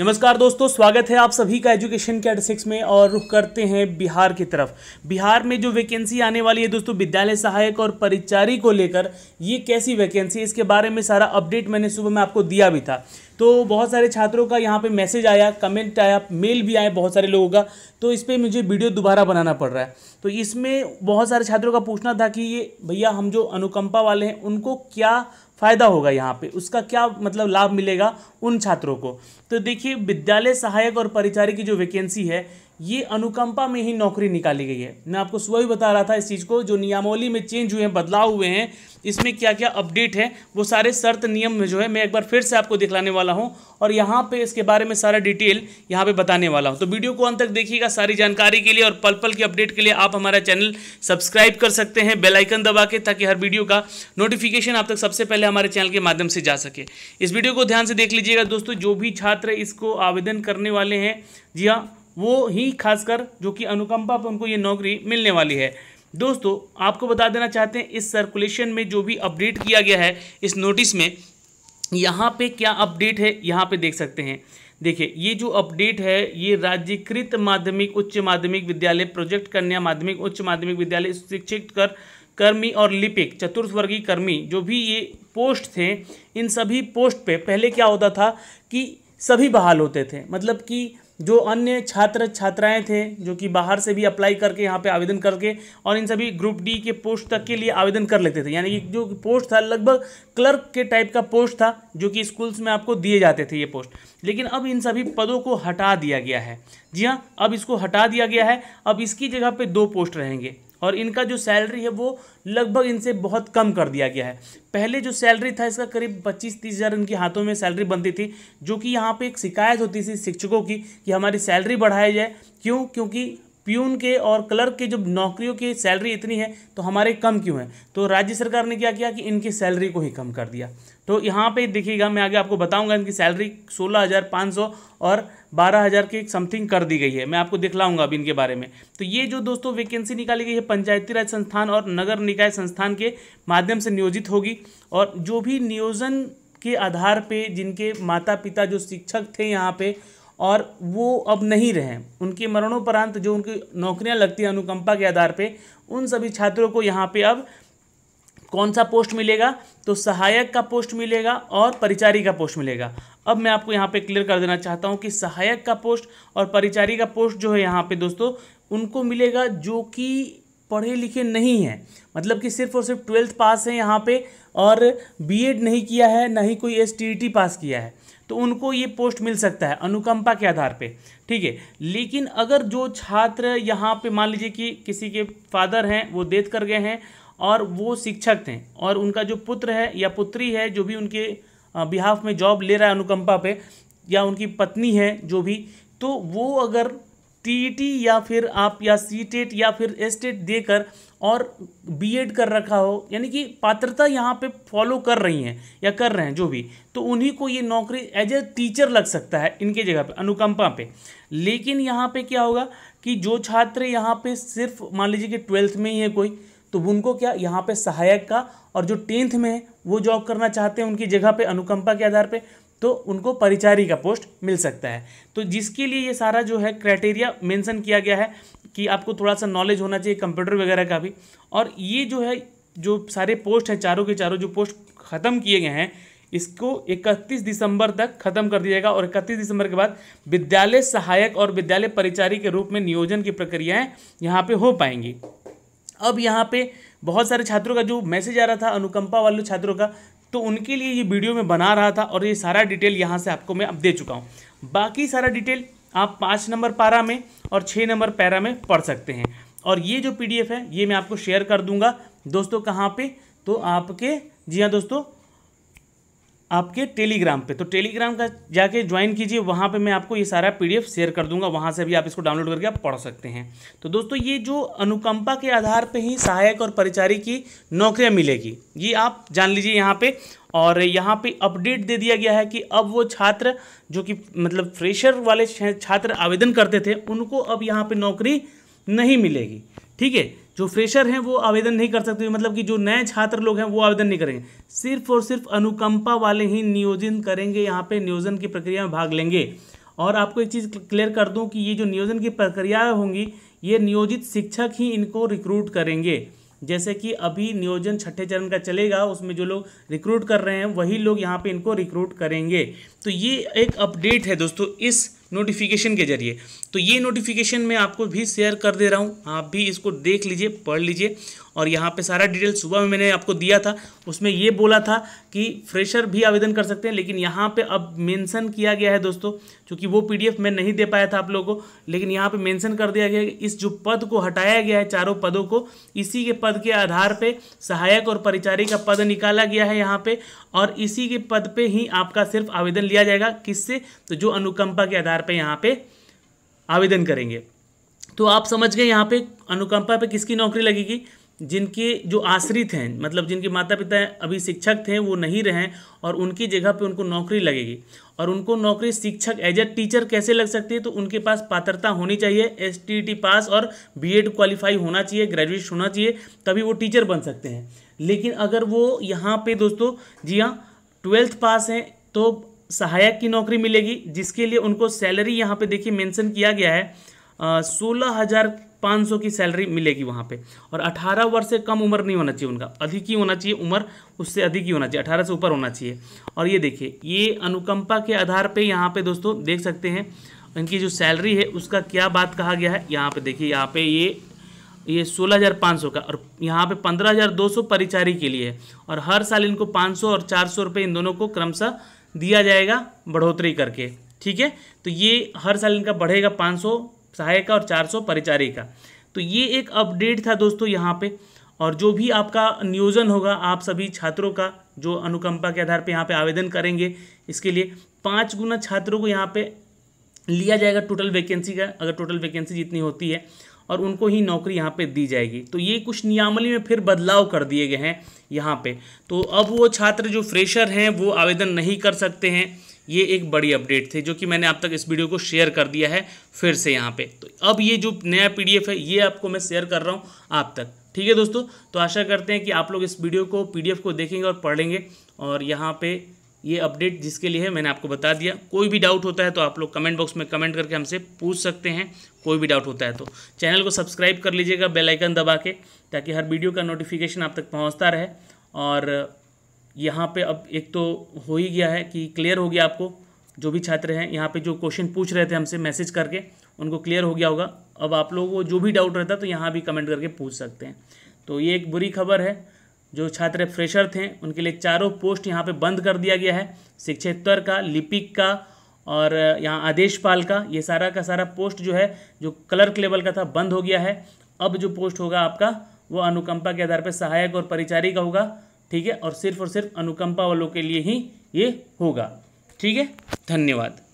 नमस्कार दोस्तों स्वागत है आप सभी का एजुकेशन कैट सिक्स में और रुख करते हैं बिहार की तरफ बिहार में जो वैकेंसी आने वाली है दोस्तों विद्यालय सहायक और परिचारी को लेकर ये कैसी वैकेंसी इसके बारे में सारा अपडेट मैंने सुबह में आपको दिया भी था तो बहुत सारे छात्रों का यहाँ पे मैसेज आया कमेंट आया मेल भी आया बहुत सारे लोगों का तो इस पर मुझे वीडियो दोबारा बनाना पड़ रहा है तो इसमें बहुत सारे छात्रों का पूछना था कि ये भैया हम जो अनुकंपा वाले हैं उनको क्या फ़ायदा होगा यहाँ पे उसका क्या मतलब लाभ मिलेगा उन छात्रों को तो देखिए विद्यालय सहायक और परिचारी की जो वैकेंसी है ये अनुकंपा में ही नौकरी निकाली गई है मैं आपको सुबह ही बता रहा था इस चीज़ को जो नियमावली में चेंज हुए हैं बदलाव हुए हैं इसमें क्या क्या अपडेट है वो सारे शर्त नियम में जो है मैं एक बार फिर से आपको दिखलाने वाला हूँ और यहाँ पे इसके बारे में सारा डिटेल यहाँ पे बताने वाला हूँ तो वीडियो को अंत तक देखिएगा सारी जानकारी के लिए और पल पल की अपडेट के लिए आप हमारा चैनल सब्सक्राइब कर सकते हैं बेलाइकन दबा के ताकि हर वीडियो का नोटिफिकेशन आप तक सबसे पहले हमारे चैनल के माध्यम से जा सके इस वीडियो को ध्यान से देख लीजिएगा दोस्तों जो भी छात्र इसको आवेदन करने वाले हैं जी हाँ वो ही खासकर जो कि अनुकंपा पर उनको ये नौकरी मिलने वाली है दोस्तों आपको बता देना चाहते हैं इस सर्कुलेशन में जो भी अपडेट किया गया है इस नोटिस में यहाँ पे क्या अपडेट है यहाँ पे देख सकते हैं देखिए ये जो अपडेट है ये राज्यकृत माध्यमिक उच्च माध्यमिक विद्यालय प्रोजेक्ट कन्या माध्यमिक उच्च माध्यमिक विद्यालय शिक्षित कर कर्मी और लिपिक चतुर्थवर्गीय कर्मी जो भी ये पोस्ट थे इन सभी पोस्ट पे पहले क्या होता था कि सभी बहाल होते थे मतलब कि जो अन्य छात्र छात्राएं थे जो कि बाहर से भी अप्लाई करके यहाँ पे आवेदन करके और इन सभी ग्रुप डी के पोस्ट तक के लिए आवेदन कर लेते थे यानी कि जो पोस्ट था लगभग क्लर्क के टाइप का पोस्ट था जो कि स्कूल्स में आपको दिए जाते थे ये पोस्ट लेकिन अब इन सभी पदों को हटा दिया गया है जी हाँ अब इसको हटा दिया गया है अब इसकी जगह पर दो पोस्ट रहेंगे और इनका जो सैलरी है वो लगभग इनसे बहुत कम कर दिया गया है पहले जो सैलरी था इसका करीब पच्चीस तीस हज़ार इनके हाथों में सैलरी बनती थी जो कि यहाँ पे एक शिकायत होती थी शिक्षकों की कि हमारी सैलरी बढ़ाई जाए क्यों क्योंकि प्यून के और क्लर्क के जो नौकरियों की सैलरी इतनी है तो हमारे कम क्यों हैं तो राज्य सरकार ने क्या किया कि इनकी सैलरी को ही कम कर दिया तो यहाँ पे देखिएगा मैं आगे आपको बताऊंगा इनकी सैलरी सोलह हज़ार पाँच सौ और बारह हज़ार की समथिंग कर दी गई है मैं आपको दिखलाऊंगा अभी इनके बारे में तो ये जो दोस्तों वैकेंसी निकाली गई है पंचायती राज संस्थान और नगर निकाय संस्थान के माध्यम से नियोजित होगी और जो भी नियोजन के आधार पर जिनके माता पिता जो शिक्षक थे यहाँ पे और वो अब नहीं रहे उनके मरणोपरांत जो उनकी नौकरियां लगती हैं अनुकंपा के आधार पे उन सभी छात्रों को यहाँ पे अब कौन सा पोस्ट मिलेगा तो सहायक का पोस्ट मिलेगा और परिचारी का पोस्ट मिलेगा अब मैं आपको यहाँ पे क्लियर कर देना चाहता हूँ कि सहायक का पोस्ट और परिचारी का पोस्ट जो है यहाँ पे दोस्तों उनको मिलेगा जो कि पढ़े लिखे नहीं हैं मतलब कि सिर्फ और सिर्फ ट्वेल्थ पास हैं यहाँ पे और बीएड नहीं किया है ना ही कोई टी e पास किया है तो उनको ये पोस्ट मिल सकता है अनुकंपा के आधार पे ठीक है लेकिन अगर जो छात्र यहाँ पे मान लीजिए कि किसी के फादर हैं वो देत कर गए हैं और वो शिक्षक थे और उनका जो पुत्र है या पुत्री है जो भी उनके बिहाफ में जॉब ले रहा है अनुकंपा पे या उनकी पत्नी है जो भी तो वो अगर टी e या फिर आप या सीटेट e या फिर एस्टेट e देकर और बीएड कर रखा हो यानी कि पात्रता यहाँ पे फॉलो कर रही हैं या कर रहे हैं जो भी तो उन्हीं को ये नौकरी एज ए टीचर लग सकता है इनके जगह पे अनुकंपा पे लेकिन यहाँ पे क्या होगा कि जो छात्र यहाँ पे सिर्फ मान लीजिए कि ट्वेल्थ में ही है कोई तो उनको क्या यहाँ पे सहायक का और जो टेंथ में है वो जॉब करना चाहते हैं उनकी जगह पे अनुकंपा के आधार पे तो उनको परिचारी का पोस्ट मिल सकता है तो जिसके लिए ये सारा जो है क्राइटेरिया मेंशन किया गया है कि आपको थोड़ा सा नॉलेज होना चाहिए कंप्यूटर वगैरह का भी और ये जो है जो सारे पोस्ट हैं चारों के चारों जो पोस्ट ख़त्म किए गए हैं इसको 31 दिसंबर तक खत्म कर दिया जाएगा और 31 दिसंबर के बाद विद्यालय सहायक और विद्यालय परिचारी के रूप में नियोजन की प्रक्रियाएं यहाँ पे हो पाएंगी अब यहाँ पे बहुत सारे छात्रों का जो मैसेज आ रहा था अनुकंपा वाले छात्रों का तो उनके लिए ये वीडियो मैं बना रहा था और ये सारा डिटेल यहाँ से आपको मैं अब दे चुका हूँ बाकी सारा डिटेल आप पाँच नंबर पारा में और छः नंबर पैरा में पढ़ सकते हैं और ये जो पीडीएफ है ये मैं आपको शेयर कर दूंगा दोस्तों कहाँ पे तो आपके जी हाँ दोस्तों आपके टेलीग्राम पे तो टेलीग्राम का जाके ज्वाइन कीजिए वहाँ पे मैं आपको ये सारा पीडीएफ शेयर कर दूंगा वहाँ से भी आप इसको डाउनलोड करके आप पढ़ सकते हैं तो दोस्तों ये जो अनुकंपा के आधार पे ही सहायक और परिचारी की नौकरियाँ मिलेगी ये आप जान लीजिए यहाँ पे और यहाँ पे अपडेट दे दिया गया है कि अब वो छात्र जो कि मतलब फ्रेशर वाले छात्र आवेदन करते थे उनको अब यहाँ पर नौकरी नहीं मिलेगी ठीक है जो फ्रेशर हैं वो आवेदन नहीं कर सकते मतलब कि जो नए छात्र लोग हैं वो आवेदन नहीं करेंगे सिर्फ और सिर्फ अनुकंपा वाले ही नियोजन करेंगे यहाँ पे नियोजन की प्रक्रिया में भाग लेंगे और आपको एक चीज़ क्लियर कर दूँ कि ये जो नियोजन की प्रक्रिया होंगी ये नियोजित शिक्षक ही इनको रिक्रूट करेंगे जैसे कि अभी नियोजन छठे चरण का चलेगा उसमें जो लोग रिक्रूट कर रहे हैं वही लोग यहाँ पे इनको रिक्रूट करेंगे तो ये एक अपडेट है दोस्तों इस नोटिफिकेशन के जरिए तो ये नोटिफिकेशन मैं आपको भी शेयर कर दे रहा हूँ आप भी इसको देख लीजिए पढ़ लीजिए और यहाँ पे सारा डिटेल सुबह में मैंने आपको दिया था उसमें ये बोला था कि फ्रेशर भी आवेदन कर सकते हैं लेकिन यहाँ पे अब मेंशन किया गया है दोस्तों क्योंकि वो पीडीएफ मैं नहीं दे पाया था आप लोगों को लेकिन यहाँ पे मेंशन कर दिया गया है इस जो पद को हटाया गया है चारों पदों को इसी के पद के आधार पर सहायक और परिचारी का पद निकाला गया है यहाँ पर और इसी के पद पर ही आपका सिर्फ आवेदन लिया जाएगा किससे तो जो अनुकंपा के आधार आधार पर यहाँ पे आवेदन करेंगे तो आप समझ गए यहाँ पे अनुकंपा पे किसकी नौकरी लगेगी जिनके जो आश्रित हैं मतलब जिनके माता पिता अभी शिक्षक थे वो नहीं रहे और उनकी जगह पे उनको नौकरी लगेगी और उनको नौकरी शिक्षक एज ए टीचर कैसे लग सकती है तो उनके पास पात्रता होनी चाहिए एस पास और बी एड क्वालिफाई होना चाहिए ग्रेजुएट होना चाहिए तभी वो टीचर बन सकते हैं लेकिन अगर वो यहाँ पे दोस्तों जी हाँ ट्वेल्थ पास हैं तो सहायक की नौकरी मिलेगी जिसके लिए उनको सैलरी यहाँ पे देखिए मेंशन किया गया है सोलह हज़ार पाँच सौ की सैलरी मिलेगी वहाँ पे और अठारह वर्ष से कम उम्र नहीं होना चाहिए उनका अधिक ही होना चाहिए उम्र उससे अधिक ही होना चाहिए अठारह से ऊपर होना चाहिए और ये देखिए ये अनुकंपा के आधार पर यहाँ पे दोस्तों देख सकते हैं इनकी जो सैलरी है उसका क्या बात कहा गया है यहाँ पर देखिए यहाँ पे ये ये सोलह हज़ार पाँच सौ का और यहाँ पे पंद्रह हज़ार दो सौ परिचारी के लिए और हर साल इनको पाँच सौ और चार सौ रुपये इन दोनों को क्रमशः दिया जाएगा बढ़ोतरी करके ठीक है तो ये हर साल इनका बढ़ेगा 500 सहायक का और 400 परिचारी का तो ये एक अपडेट था दोस्तों यहाँ पे और जो भी आपका नियोजन होगा आप सभी छात्रों का जो अनुकंपा के आधार पे यहाँ पे आवेदन करेंगे इसके लिए पाँच गुना छात्रों को यहाँ पे लिया जाएगा टोटल वैकेंसी का अगर टोटल वैकेंसी जितनी होती है और उनको ही नौकरी यहाँ पे दी जाएगी तो ये कुछ नियामली में फिर बदलाव कर दिए गए हैं यहाँ पे तो अब वो छात्र जो फ्रेशर हैं वो आवेदन नहीं कर सकते हैं ये एक बड़ी अपडेट थी जो कि मैंने आप तक इस वीडियो को शेयर कर दिया है फिर से यहाँ पर तो अब ये जो नया पी है ये आपको मैं शेयर कर रहा हूँ आप तक ठीक है दोस्तों तो आशा करते हैं कि आप लोग इस वीडियो को पी को देखेंगे और पढ़ेंगे और यहाँ पर ये अपडेट जिसके लिए है मैंने आपको बता दिया कोई भी डाउट होता है तो आप लोग कमेंट बॉक्स में कमेंट करके हमसे पूछ सकते हैं कोई भी डाउट होता है तो चैनल को सब्सक्राइब कर लीजिएगा बेल आइकन दबा के ताकि हर वीडियो का नोटिफिकेशन आप तक पहुंचता रहे और यहाँ पे अब एक तो हो ही गया है कि क्लियर हो गया आपको जो भी छात्र हैं यहाँ पर जो क्वेश्चन पूछ रहे थे हमसे मैसेज करके उनको क्लियर हो गया होगा अब आप लोगों को जो भी डाउट रहता तो यहाँ भी कमेंट करके पूछ सकते हैं तो ये एक बुरी खबर है जो छात्र फ्रेशर थे उनके लिए चारों पोस्ट यहाँ पे बंद कर दिया गया है शिक्षेत्तर का लिपिक का और यहाँ आदेशपाल का ये सारा का सारा पोस्ट जो है जो क्लर्क लेवल का था बंद हो गया है अब जो पोस्ट होगा आपका वो अनुकंपा के आधार पर सहायक और परिचारी का होगा ठीक है और सिर्फ और सिर्फ अनुकंपा वालों के लिए ही ये होगा ठीक है धन्यवाद